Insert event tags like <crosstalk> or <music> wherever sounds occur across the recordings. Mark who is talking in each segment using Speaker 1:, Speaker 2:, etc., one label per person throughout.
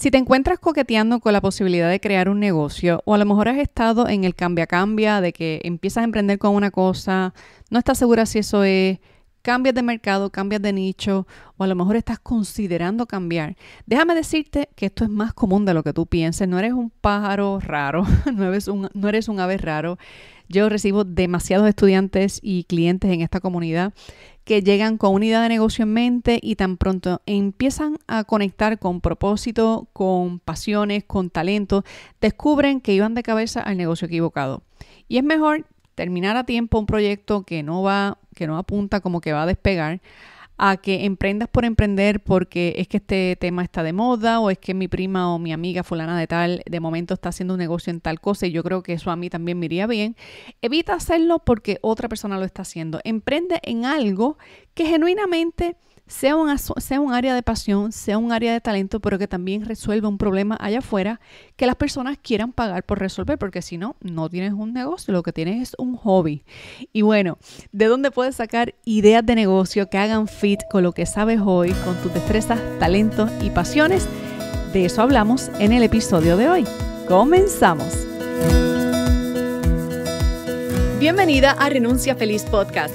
Speaker 1: Si te encuentras coqueteando con la posibilidad de crear un negocio o a lo mejor has estado en el cambia-cambia de que empiezas a emprender con una cosa, no estás segura si eso es, cambias de mercado, cambias de nicho o a lo mejor estás considerando cambiar, déjame decirte que esto es más común de lo que tú pienses. No eres un pájaro raro, <laughs> no eres un, no eres un ave raro. Yo recibo demasiados estudiantes y clientes en esta comunidad que llegan con una idea de negocio en mente y tan pronto empiezan a conectar con propósito, con pasiones, con talento, descubren que iban de cabeza al negocio equivocado. Y es mejor terminar a tiempo un proyecto que no va, que no apunta como que va a despegar, a que emprendas por emprender porque es que este tema está de moda o es que mi prima o mi amiga fulana de tal de momento está haciendo un negocio en tal cosa y yo creo que eso a mí también me iría bien. Evita hacerlo porque otra persona lo está haciendo. Emprende en algo que genuinamente sea un, área de pasión, sea un área de talento, pero que también resuelva un problema allá afuera que las personas quieran pagar por resolver, porque si no, no tienes un negocio, lo que tienes es un hobby. Y bueno, ¿de dónde puedes sacar ideas de negocio que hagan fit con lo que sabes hoy, con tus destrezas, talentos y pasiones? De eso hablamos en el episodio de hoy. Comenzamos. Bienvenida a Renuncia Feliz Podcast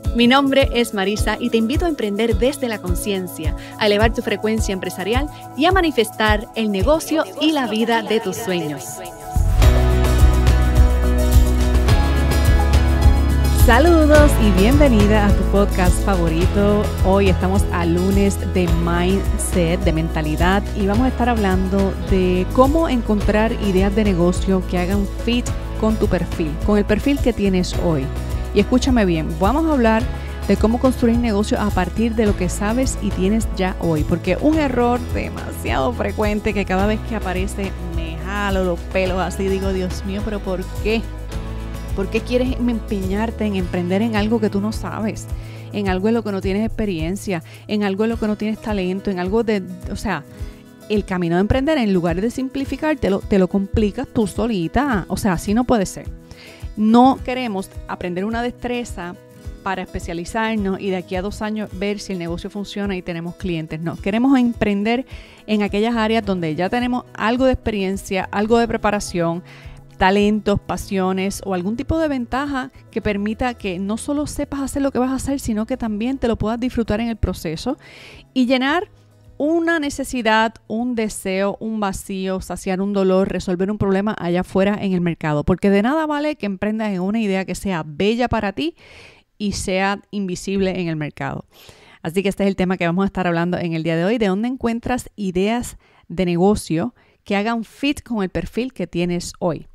Speaker 1: Mi nombre es Marisa y te invito a emprender desde la conciencia, a elevar tu frecuencia empresarial y a manifestar el negocio, y la vida, de, tus sueños. Saludos y bienvenida a tu podcast favorito. Hoy estamos al lunes de Mindset, de mentalidad, y vamos a estar hablando de cómo encontrar ideas de negocio que hagan fit con tu perfil, con el perfil que tienes hoy. Y escúchame bien, vamos a hablar de cómo construir negocio a partir de lo que sabes y tienes ya hoy. Porque un error demasiado frecuente que cada vez que aparece me jalo los pelos así, digo, Dios mío, pero ¿por qué? ¿Por qué quieres empeñarte en emprender en algo que tú no sabes? En algo en lo que no tienes experiencia, en algo en lo que no tienes talento, en algo de, o sea, el camino de emprender en lugar de simplificártelo, te lo complicas tú solita. O sea, así no puede ser. No queremos aprender una destreza para especializarnos y de aquí a dos años ver si el negocio funciona y tenemos clientes. No, queremos emprender en aquellas áreas donde ya tenemos algo de experiencia, algo de preparación, talentos, pasiones o algún tipo de ventaja que permita que no solo sepas hacer lo que vas a hacer, sino que también te lo puedas disfrutar en el proceso y llenar una necesidad, un deseo, un vacío, saciar un dolor, resolver un problema allá afuera en el mercado. Porque de nada vale que emprendas en una idea que sea bella para ti y sea invisible en el mercado. Así que este es el tema que vamos a estar hablando en el día de hoy, de dónde encuentras ideas de negocio que hagan fit con el perfil que tienes hoy.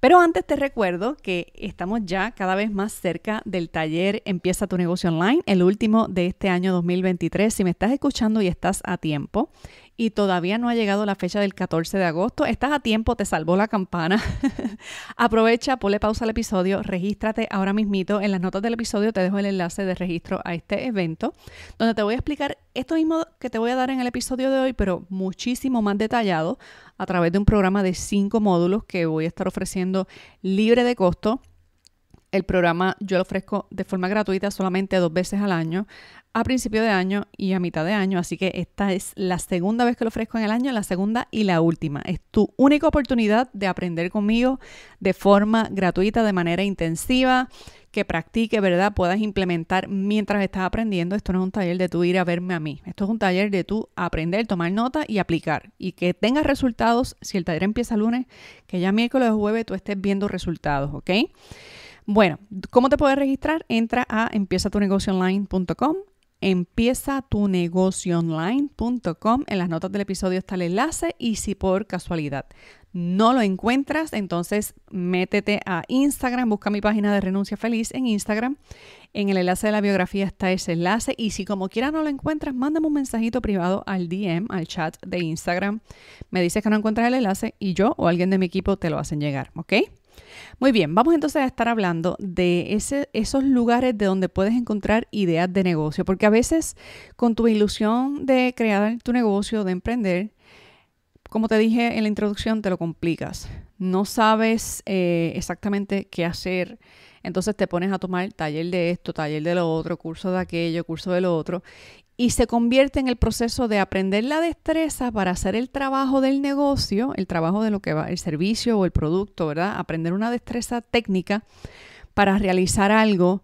Speaker 1: Pero antes te recuerdo que estamos ya cada vez más cerca del taller Empieza tu negocio online, el último de este año 2023. Si me estás escuchando y estás a tiempo, y todavía no ha llegado la fecha del 14 de agosto, estás a tiempo, te salvó la campana. <laughs> Aprovecha, ponle pausa al episodio, regístrate ahora mismito. En las notas del episodio te dejo el enlace de registro a este evento, donde te voy a explicar esto mismo que te voy a dar en el episodio de hoy, pero muchísimo más detallado a través de un programa de cinco módulos que voy a estar ofreciendo libre de costo el programa yo lo ofrezco de forma gratuita solamente dos veces al año, a principio de año y a mitad de año, así que esta es la segunda vez que lo ofrezco en el año, la segunda y la última. Es tu única oportunidad de aprender conmigo de forma gratuita, de manera intensiva, que practique, ¿verdad? Puedas implementar mientras estás aprendiendo. Esto no es un taller de tú ir a verme a mí. Esto es un taller de tú aprender, tomar nota y aplicar. Y que tengas resultados, si el taller empieza lunes, que ya miércoles o jueves tú estés viendo resultados, ¿ok? Bueno, ¿cómo te puedes registrar? Entra a empiezatunegocioonline.com online.com. En las notas del episodio está el enlace y si por casualidad no lo encuentras, entonces métete a Instagram, busca mi página de Renuncia Feliz en Instagram. En el enlace de la biografía está ese enlace y si como quiera no lo encuentras, mándame un mensajito privado al DM, al chat de Instagram. Me dices que no encuentras el enlace y yo o alguien de mi equipo te lo hacen llegar, ¿ok? Muy bien, vamos entonces a estar hablando de esos lugares de donde puedes encontrar ideas de negocio, porque a veces con tu ilusión de crear tu negocio, de emprender, como te dije en la introducción, te lo complicas. No sabes eh, exactamente qué hacer. Entonces te pones a tomar taller de esto, taller de lo otro, curso de aquello, curso de lo otro y se convierte en el proceso de aprender la destreza para hacer el trabajo del negocio, el trabajo de lo que va, el servicio o el producto, ¿verdad? Aprender una destreza técnica para realizar algo,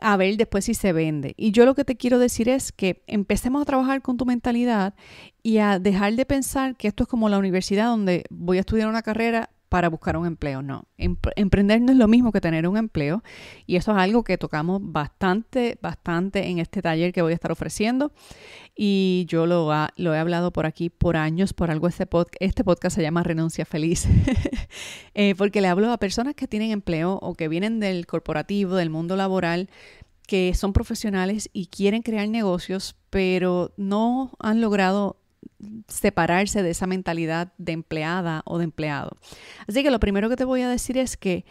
Speaker 1: a ver después si se vende. Y yo lo que te quiero decir es que empecemos a trabajar con tu mentalidad y a dejar de pensar que esto es como la universidad donde voy a estudiar una carrera para buscar un empleo, no. Emprender no es lo mismo que tener un empleo y eso es algo que tocamos bastante, bastante en este taller que voy a estar ofreciendo y yo lo, he hablado por aquí por años, por algo este, este podcast se llama Renuncia Feliz, <laughs> eh, porque le hablo a personas que tienen empleo o que vienen del corporativo, del mundo laboral, que son profesionales y quieren crear negocios, pero no han logrado separarse de esa mentalidad de empleada o de empleado. Así que lo primero que te voy a decir es que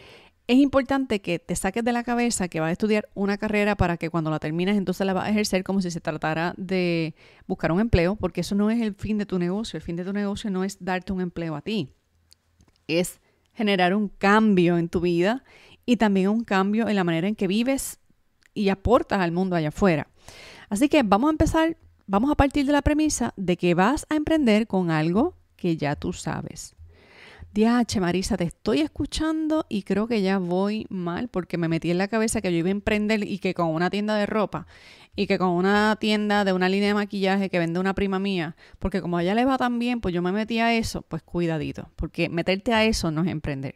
Speaker 1: es importante que te saques de la cabeza que vas a estudiar una carrera para que cuando la termines entonces la vas a ejercer como si se tratara de buscar un empleo, porque eso no es el fin de tu negocio. El fin de tu negocio no es darte un empleo a ti, es generar un cambio en tu vida y también un cambio en la manera en que vives y aportas al mundo allá afuera. Así que vamos a empezar vamos a partir de la premisa de que vas a emprender con algo que ya tú sabes. Diache, Marisa, te estoy escuchando y creo que ya voy mal porque me metí en la cabeza que yo iba a emprender y que con una tienda de ropa y que con una tienda de una línea de maquillaje que vende una prima mía, porque como a ella le va tan bien, pues yo me metí a eso, pues cuidadito, porque meterte a eso no es emprender.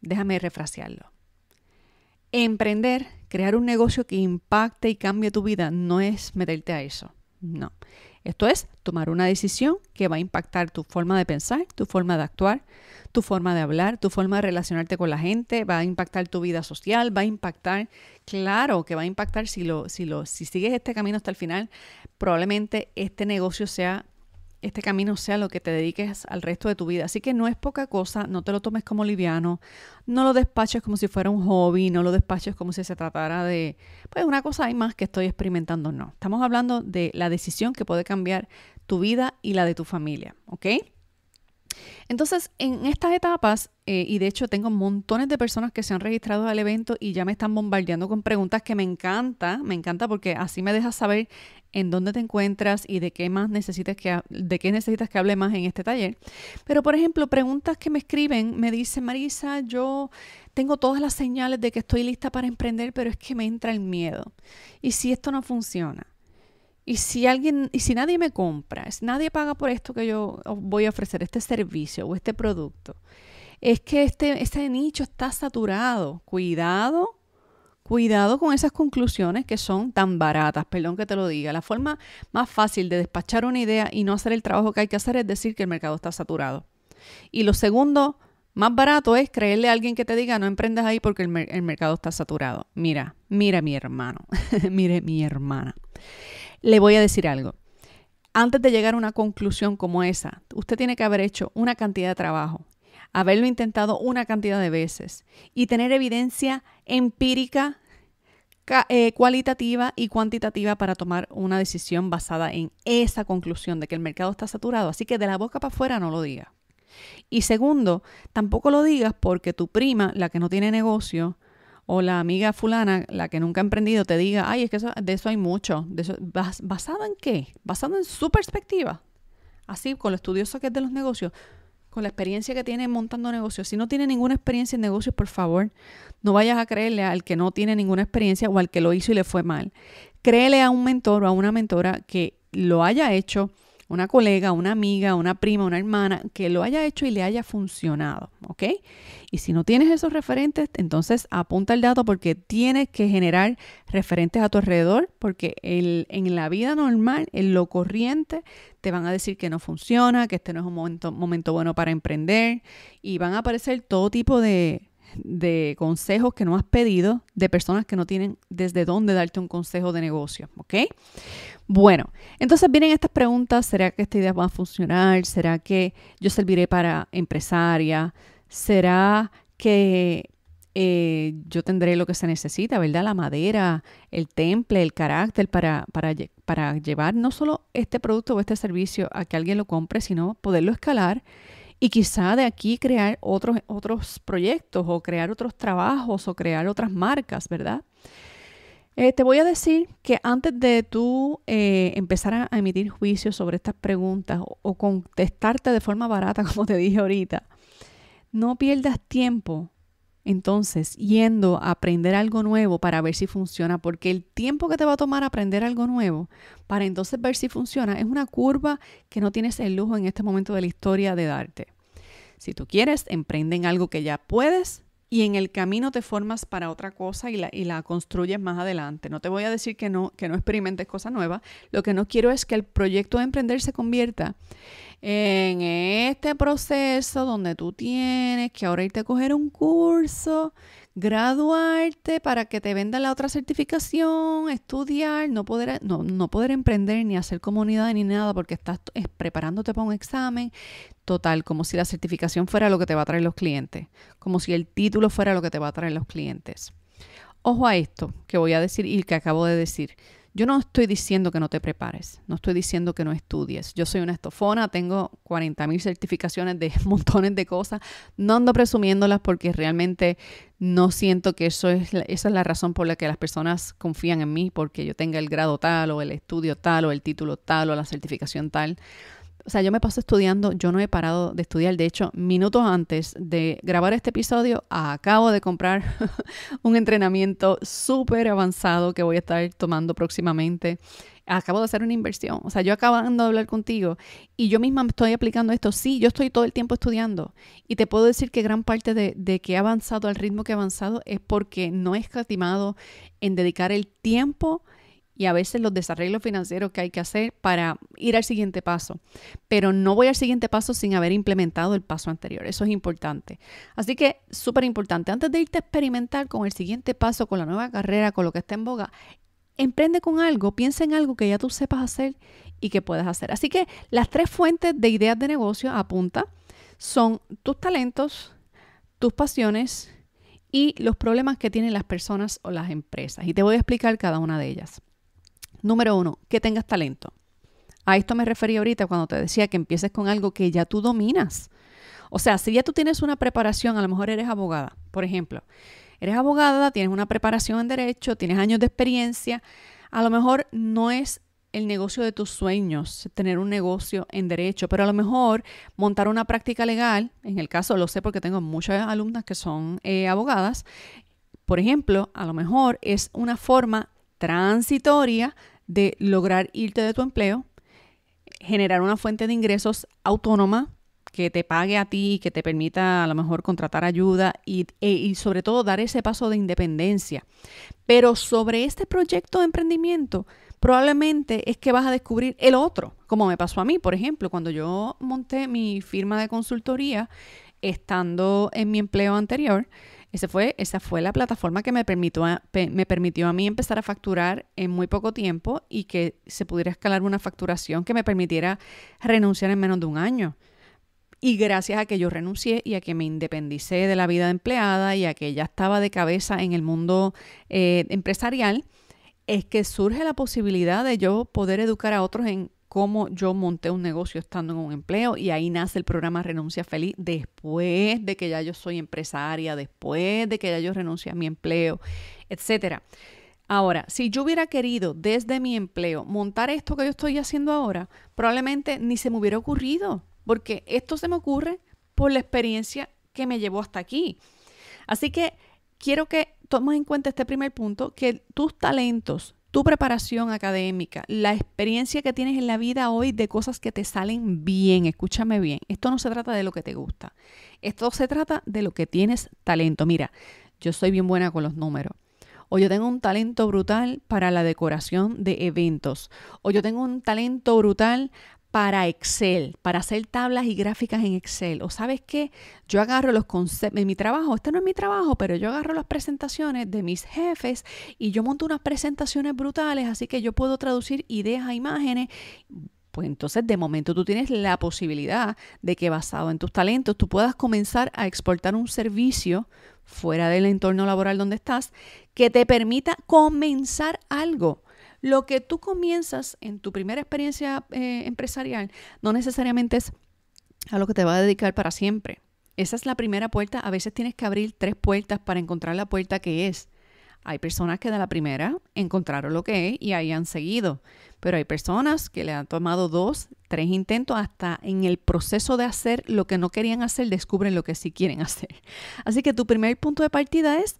Speaker 1: Déjame refrasearlo. Emprender, crear un negocio que impacte y cambie tu vida, no es meterte a eso. No. Esto es tomar una decisión que va a impactar tu forma de pensar, tu forma de actuar, tu forma de hablar, tu forma de relacionarte con la gente, va a impactar tu vida social, va a impactar, claro que va a impactar si lo si lo si sigues este camino hasta el final, probablemente este negocio sea este camino sea lo que te dediques al resto de tu vida. Así que no es poca cosa, no te lo tomes como liviano, no lo despaches como si fuera un hobby, no lo despaches como si se tratara de, pues una cosa hay más que estoy experimentando, no. Estamos hablando de la decisión que puede cambiar tu vida y la de tu familia, ¿ok? Entonces, en estas etapas, eh, y de hecho tengo montones de personas que se han registrado al evento y ya me están bombardeando con preguntas que me encanta, me encanta porque así me dejas saber en dónde te encuentras y de qué más necesitas que de qué necesitas que hable más en este taller. Pero por ejemplo, preguntas que me escriben, me dice "Marisa, yo tengo todas las señales de que estoy lista para emprender, pero es que me entra el miedo. ¿Y si esto no funciona? ¿Y si alguien y si nadie me compra? Si nadie paga por esto que yo voy a ofrecer este servicio o este producto? Es que este, este nicho está saturado. Cuidado Cuidado con esas conclusiones que son tan baratas, perdón que te lo diga. La forma más fácil de despachar una idea y no hacer el trabajo que hay que hacer es decir que el mercado está saturado. Y lo segundo, más barato es creerle a alguien que te diga no emprendas ahí porque el, mercado está saturado. Mira, mira mi hermano, <laughs> mire mi hermana. Le voy a decir algo. Antes de llegar a una conclusión como esa, usted tiene que haber hecho una cantidad de trabajo haberlo intentado una cantidad de veces y tener evidencia empírica, eh, cualitativa y cuantitativa para tomar una decisión basada en esa conclusión de que el mercado está saturado. Así que de la boca para afuera no lo digas. Y segundo, tampoco lo digas porque tu prima, la que no tiene negocio, o la amiga fulana, la que nunca ha emprendido, te diga, ay, es que eso, de eso hay mucho. ¿Basado en qué? Basado en su perspectiva. Así, con lo estudioso que es de los negocios, con la experiencia que tiene montando negocios. Si no tiene ninguna experiencia en negocios, por favor, no vayas a creerle al que no tiene ninguna experiencia o al que lo hizo y le fue mal. Créele a un mentor o a una mentora que lo haya hecho, una colega, una amiga, una prima, una hermana que lo haya hecho y le haya funcionado, ¿ok? Y si no tienes esos referentes, entonces apunta el dato porque tienes que generar referentes a tu alrededor, porque en la vida normal, en lo corriente, te van a decir que no funciona, que este no es un momento, momento bueno para emprender y van a aparecer todo tipo de de consejos que no has pedido de personas que no tienen desde dónde darte un consejo de negocio, ¿ok? Bueno, entonces vienen estas preguntas, ¿será que esta idea va a funcionar? ¿Será que yo serviré para empresaria? ¿Será que eh, yo tendré lo que se necesita, ¿verdad? La madera, el temple, el carácter para, para, para llevar no solo este producto o este servicio a que alguien lo compre, sino poderlo escalar y quizá de aquí crear otros, otros proyectos o crear otros trabajos o crear otras marcas, ¿verdad? Eh, te voy a decir que antes de tú eh, empezar a, emitir juicios sobre estas preguntas o contestarte de forma barata, <laughs> como te dije ahorita, no pierdas tiempo entonces yendo a aprender algo nuevo para ver si funciona, porque el tiempo que te va a tomar aprender algo nuevo para entonces ver si funciona es una curva que no tienes el lujo en este momento de la historia de darte. Si tú quieres, emprende en algo que ya puedes y en el camino te formas para otra cosa y la, y la construyes más adelante. No te voy a decir que no, que no experimentes cosas nuevas. Lo que no quiero es que el proyecto de emprender se convierta en este proceso donde tú tienes que ahora irte a coger un curso graduarte para que te vendan la otra certificación, estudiar, no poder, no, no poder emprender ni hacer comunidad ni nada porque estás preparándote para un examen. Total, como si la certificación fuera lo que te va a traer los clientes, como si el título fuera lo que te va a traer los clientes. Ojo a esto que voy a decir y que acabo de decir. Yo no estoy diciendo que no te prepares, no estoy diciendo que no estudies. Yo soy una estofona, tengo 40.000 certificaciones de <laughs> montones de cosas, no ando presumiéndolas porque realmente no siento que eso es esa es la razón por la que las personas confían en mí, porque yo tenga el grado tal o el estudio tal o el título tal o la certificación tal o sea, yo me paso estudiando, yo no he parado de estudiar. De hecho, minutos antes de grabar este episodio, acabo de comprar <laughs> un entrenamiento súper avanzado que voy a estar tomando próximamente. Acabo de hacer una inversión. O sea, yo acabando de hablar contigo y yo misma estoy aplicando esto. Sí, yo estoy todo el tiempo estudiando y te puedo decir que gran parte de, de que he avanzado al ritmo que he avanzado es porque no he escatimado en dedicar el tiempo y a veces los desarreglos financieros que hay que hacer para ir al siguiente paso. Pero no voy al siguiente paso sin haber implementado el paso anterior. Eso es importante. Así que súper importante. Antes de irte a experimentar con el siguiente paso, con la nueva carrera, con lo que está en boga, emprende con algo, piensa en algo que ya tú sepas hacer y que puedas hacer. Así que las tres fuentes de ideas de negocio, apunta, son tus talentos, tus pasiones y los problemas que tienen las personas o las empresas. Y te voy a explicar cada una de ellas. Número uno, que tengas talento. A esto me refería ahorita cuando te decía que empieces con algo que ya tú dominas. O sea, si ya tú tienes una preparación, a lo mejor eres abogada, por ejemplo. Eres abogada, tienes una preparación en derecho, tienes años de experiencia. A lo mejor no es el negocio de tus sueños, tener un negocio en derecho, pero a lo mejor montar una práctica legal, en el caso lo sé porque tengo muchas alumnas que son eh, abogadas, por ejemplo, a lo mejor es una forma transitoria de lograr irte de tu empleo, generar una fuente de ingresos autónoma que te pague a ti, que te permita a lo mejor contratar ayuda e, y, sobre todo dar ese paso de independencia. Pero sobre este proyecto de emprendimiento, probablemente es que vas a descubrir el otro, como me pasó a mí, por ejemplo, cuando yo monté mi firma de consultoría estando en mi empleo anterior fue, esa fue la plataforma que me permitió, a, me permitió a mí empezar a facturar en muy poco tiempo y que se pudiera escalar una facturación que me permitiera renunciar en menos de un año. Y gracias a que yo renuncié y a que me independicé de la vida de empleada y a que ya estaba de cabeza en el mundo eh, empresarial, es que surge la posibilidad de yo poder educar a otros en cómo yo monté un negocio estando en un empleo y ahí nace el programa Renuncia Feliz después de que ya yo soy empresaria, después de que ya yo renuncié a mi empleo, etcétera. Ahora, si yo hubiera querido desde mi empleo montar esto que yo estoy haciendo ahora, probablemente ni se me hubiera ocurrido, porque esto se me ocurre por la experiencia que me llevó hasta aquí. Así que quiero que tomes en cuenta este primer punto, que tus talentos, tu preparación académica, la experiencia que tienes en la vida hoy de cosas que te salen bien, escúchame bien, esto no se trata de lo que te gusta, esto se trata de lo que tienes talento. Mira, yo soy bien buena con los números. O yo tengo un talento brutal para la decoración de eventos. O yo tengo un talento brutal para Excel, para hacer tablas y gráficas en Excel. O sabes qué, yo agarro los conceptos, en mi trabajo, este no es mi trabajo, pero yo agarro las presentaciones de mis jefes y yo monto unas presentaciones brutales, así que yo puedo traducir ideas a imágenes. Pues entonces de momento tú tienes la posibilidad de que basado en tus talentos tú puedas comenzar a exportar un servicio fuera del entorno laboral donde estás que te permita comenzar algo lo que tú comienzas en tu primera experiencia eh, empresarial no necesariamente es a lo que te va a dedicar para siempre. Esa es la primera puerta. A veces tienes que abrir tres puertas para encontrar la puerta que es. Hay personas que de la primera encontraron lo que es y ahí han seguido, pero hay personas que le han tomado dos, tres intentos hasta en el proceso de hacer lo que no querían hacer, descubren lo que sí quieren <laughs> hacer. Así que tu primer punto de partida es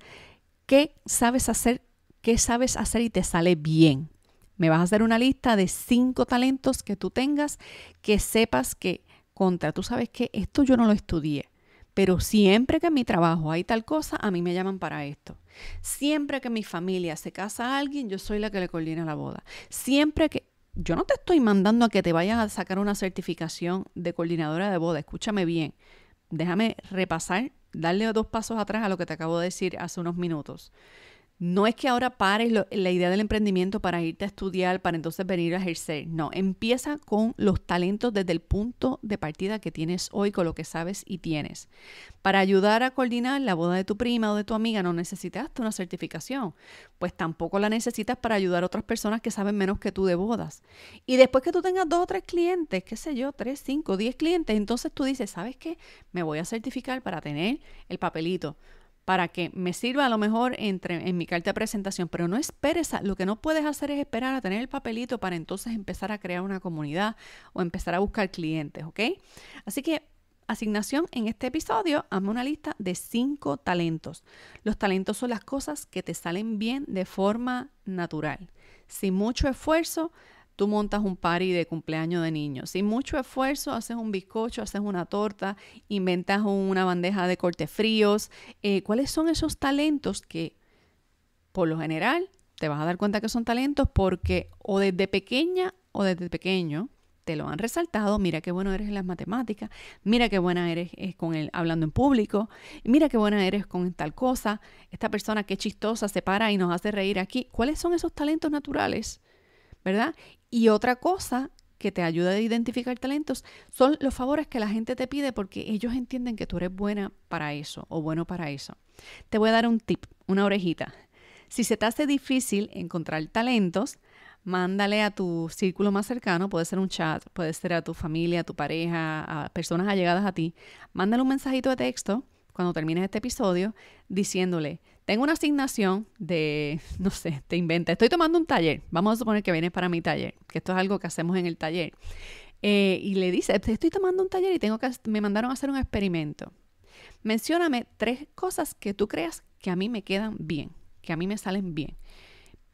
Speaker 1: qué sabes hacer qué sabes hacer y te sale bien. Me vas a hacer una lista de cinco talentos que tú tengas, que sepas que contra, tú sabes que esto yo no lo estudié, pero siempre que en mi trabajo hay tal cosa, a mí me llaman para esto. Siempre que mi familia se casa a alguien, yo soy la que le coordina la boda. Siempre que yo no te estoy mandando a que te vayas a sacar una certificación de coordinadora de boda, escúchame bien. Déjame repasar, darle dos pasos atrás a lo que te acabo de decir hace unos minutos. No es que ahora pares la idea del emprendimiento para irte a estudiar, para entonces venir a ejercer. No, empieza con los talentos desde el punto de partida que tienes hoy, con lo que sabes y tienes. Para ayudar a coordinar la boda de tu prima o de tu amiga no necesitas una certificación, pues tampoco la necesitas para ayudar a otras personas que saben menos que tú de bodas. Y después que tú tengas dos o tres clientes, qué sé yo, tres, cinco, diez clientes, entonces tú dices, ¿sabes qué? Me voy a certificar para tener el papelito para que me sirva a lo mejor entre, en mi carta de presentación, pero no esperes, lo que no puedes hacer es esperar a tener el papelito para entonces empezar a crear una comunidad o empezar a buscar clientes, ¿ok? Así que asignación en este episodio, hazme una lista de cinco talentos. Los talentos son las cosas que te salen bien de forma natural. Sin mucho esfuerzo, tú montas un party de cumpleaños de niños. Sin mucho esfuerzo, haces un bizcocho, haces una torta, inventas una bandeja de corte fríos. Eh, ¿Cuáles son esos talentos que, por lo general, te vas a dar cuenta que son talentos porque o desde pequeña o desde pequeño te lo han resaltado, mira qué bueno eres en las matemáticas, mira qué buena eres eh, con el hablando en público, mira qué buena eres con tal cosa, esta persona qué chistosa se para y nos hace reír aquí. ¿Cuáles son esos talentos naturales ¿verdad? Y otra cosa que te ayuda a identificar talentos son los favores que la gente te pide porque ellos entienden que tú eres buena para eso o bueno para eso. Te voy a dar un tip, una orejita. Si se te hace difícil encontrar talentos, mándale a tu círculo más cercano, puede ser un chat, puede ser a tu familia, a tu pareja, a personas allegadas a ti. Mándale un mensajito de texto cuando termines este episodio diciéndole, tengo una asignación de, no sé, te inventa. Estoy tomando un taller. Vamos a suponer que vienes para mi taller, que esto es algo que hacemos en el taller. Eh, y le dice, estoy tomando un taller y tengo que, me mandaron a hacer un experimento. Mencióname tres cosas que tú creas que a mí me quedan bien, que a mí me salen bien.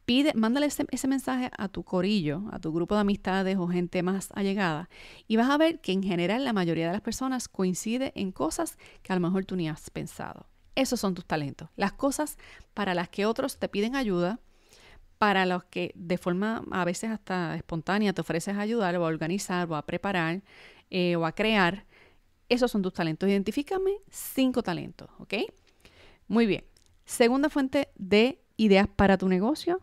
Speaker 1: Pide, mándale ese, mensaje a tu corillo, a tu grupo de amistades o gente más allegada y vas a ver que en general la mayoría de las personas coincide en cosas que a lo mejor tú ni has pensado. Esos son tus talentos. Las cosas para las que otros te piden ayuda, para los que de forma a veces hasta espontánea te ofreces a ayudar o a organizar o a preparar eh, o a crear. Esos son tus talentos. Identifícame cinco talentos, ¿ok? Muy bien. Segunda fuente de ideas para tu negocio,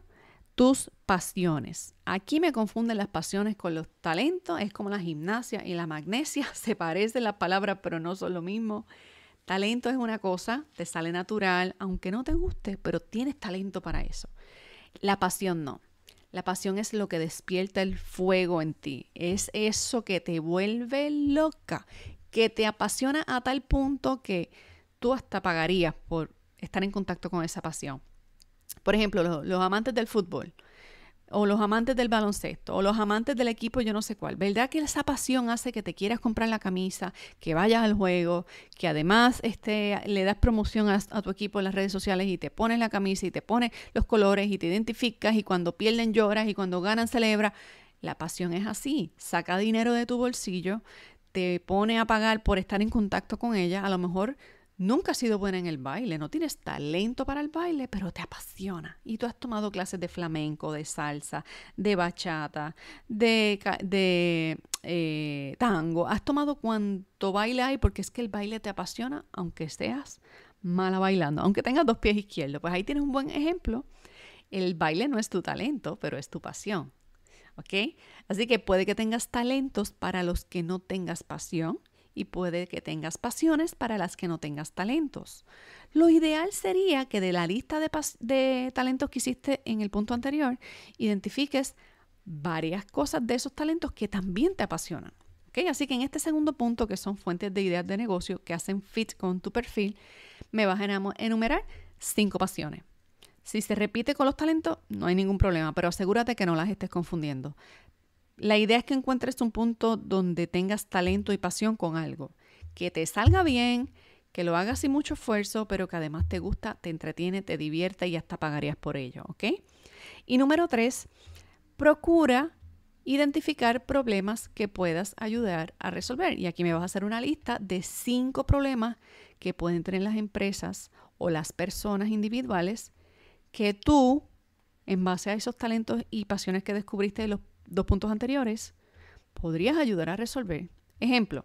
Speaker 1: tus pasiones. Aquí me confunden las pasiones con los talentos. Es como la gimnasia y la magnesia. <laughs> Se parecen las palabras, pero no son lo mismo. Talento es una cosa, te sale natural, aunque no te guste, pero tienes talento para eso. La pasión no. La pasión es lo que despierta el fuego en ti. Es eso que te vuelve loca, que te apasiona a tal punto que tú hasta pagarías por estar en contacto con esa pasión. Por ejemplo, los, amantes del fútbol o los amantes del baloncesto, o los amantes del equipo yo no sé cuál. ¿Verdad que esa pasión hace que te quieras comprar la camisa, que vayas al juego, que además este, le das promoción a, a, tu equipo en las redes sociales y te pones la camisa y te pones los colores y te identificas y cuando pierden lloras y cuando ganan celebra? La pasión es así, saca dinero de tu bolsillo, te pone a pagar por estar en contacto con ella, a lo mejor Nunca has sido buena en el baile, no tienes talento para el baile, pero te apasiona. Y tú has tomado clases de flamenco, de salsa, de bachata, de, eh, tango. Has tomado cuanto baile hay porque es que el baile te apasiona, aunque seas mala bailando, aunque tengas dos pies izquierdos. Pues ahí tienes un buen ejemplo. El baile no es tu talento, pero es tu pasión. Así que puede que tengas talentos para los que no tengas pasión y puede que tengas pasiones para las que no tengas talentos. Lo ideal sería que de la lista de, talentos que hiciste en el punto anterior, identifiques varias cosas de esos talentos que también te apasionan. ¿Okay? Así que en este segundo punto, que son fuentes de ideas de negocio que hacen fit con tu perfil, me vas a enumerar cinco pasiones. Si se repite con los talentos, no hay ningún problema, pero asegúrate que no las estés confundiendo. La idea es que encuentres un punto donde tengas talento y pasión con algo, que te salga bien, que lo hagas sin mucho esfuerzo, pero que además te gusta, te entretiene, te divierte y hasta pagarías por ello, ¿ok? Y número tres, procura identificar problemas que puedas ayudar a resolver. Y aquí me vas a hacer una lista de cinco problemas que pueden tener las empresas o las personas individuales que tú, en base a esos talentos y pasiones que descubriste, los dos puntos anteriores, podrías ayudar a resolver. Ejemplo,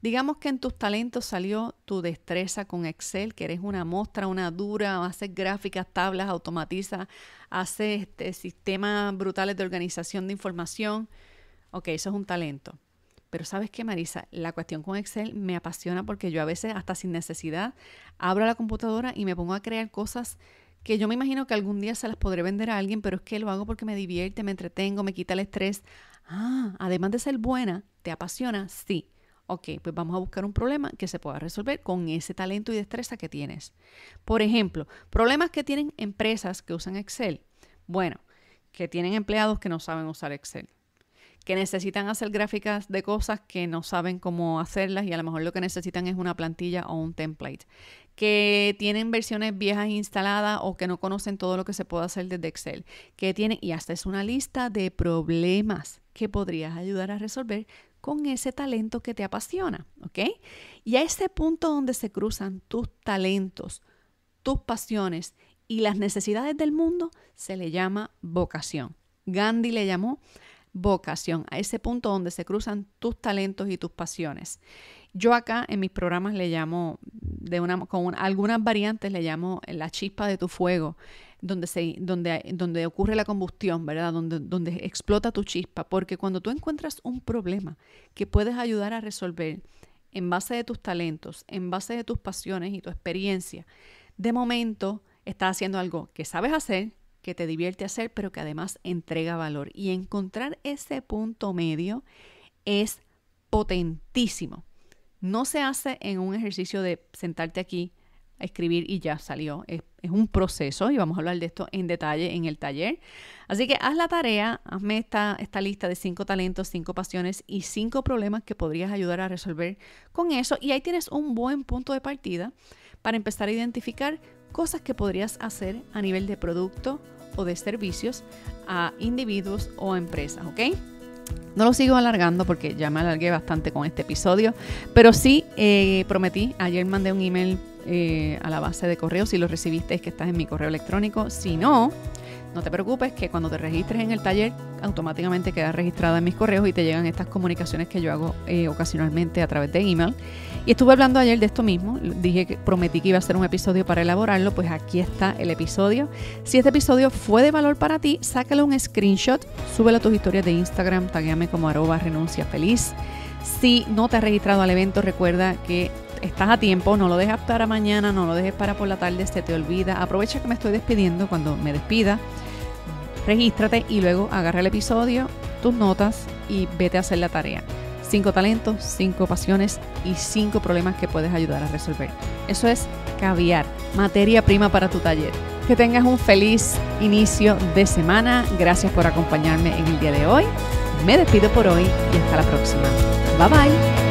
Speaker 1: digamos que en tus talentos salió tu destreza con Excel, que eres una muestra una dura, haces gráficas, tablas, automatiza, haces este, sistemas brutales de organización de información. Ok, eso es un talento. Pero sabes qué, Marisa, la cuestión con Excel me apasiona porque yo a veces, hasta sin necesidad, abro la computadora y me pongo a crear cosas que yo me imagino que algún día se las podré vender a alguien, pero es que lo hago porque me divierte, me entretengo, me quita el estrés. Ah, además de ser buena, ¿te apasiona? Sí. Ok, pues vamos a buscar un problema que se pueda resolver con ese talento y destreza que tienes. Por ejemplo, problemas que tienen empresas que usan Excel. Bueno, que tienen empleados que no saben usar Excel que necesitan hacer gráficas de cosas que no saben cómo hacerlas y a lo mejor lo que necesitan es una plantilla o un template, que tienen versiones viejas instaladas o que no conocen todo lo que se puede hacer desde Excel, que tienen, y hasta es una lista de problemas que podrías ayudar a resolver con ese talento que te apasiona, ¿ok? Y a ese punto donde se cruzan tus talentos, tus pasiones y las necesidades del mundo, se le llama vocación. Gandhi le llamó vocación, a ese punto donde se cruzan tus talentos y tus pasiones. Yo acá en mis programas le llamo, de una, con algunas variantes le llamo la chispa de tu fuego, donde, se, donde, donde ocurre la combustión, ¿verdad? Donde, donde explota tu chispa, porque cuando tú encuentras un problema que puedes ayudar a resolver en base de tus talentos, en base de tus pasiones y tu experiencia, de momento estás haciendo algo que sabes hacer, que te divierte hacer, pero que además entrega valor. Y encontrar ese punto medio es potentísimo. No se hace en un ejercicio de sentarte aquí a escribir y ya salió. Es, un proceso y vamos a hablar de esto en detalle en el taller. Así que haz la tarea, hazme esta lista de cinco talentos, cinco pasiones y cinco problemas que podrías ayudar a resolver con eso. Y ahí tienes un buen punto de partida para empezar a identificar cosas que podrías hacer a nivel de producto o de servicios a individuos o empresas, ¿ok? No lo sigo alargando porque ya me alargué bastante con este episodio, pero sí eh, prometí, ayer mandé un email eh, a la base de correos, si lo recibiste es que estás en mi correo electrónico, si no, no te preocupes que cuando te registres en el taller automáticamente quedas registrada en mis correos y te llegan estas comunicaciones que yo hago eh, ocasionalmente a través de email. Y estuve hablando ayer de esto mismo, dije que prometí que iba a ser un episodio para elaborarlo, pues aquí está el episodio. Si este episodio fue de valor para ti, sácalo un screenshot, súbelo a tus historias de Instagram, taguéame como arroba renuncia feliz. Si no te has registrado al evento, recuerda que estás a tiempo, no lo dejes para mañana, no lo dejes para por la tarde, se te olvida. Aprovecha que me estoy despidiendo cuando me despida. Regístrate y luego agarra el episodio, tus notas y vete a hacer la tarea. Cinco talentos, cinco pasiones y cinco problemas que puedes ayudar a resolver. Eso es caviar, materia prima para tu taller. Que tengas un feliz inicio de semana. Gracias por acompañarme en el día de hoy. Me despido por hoy y hasta la próxima. Bye bye.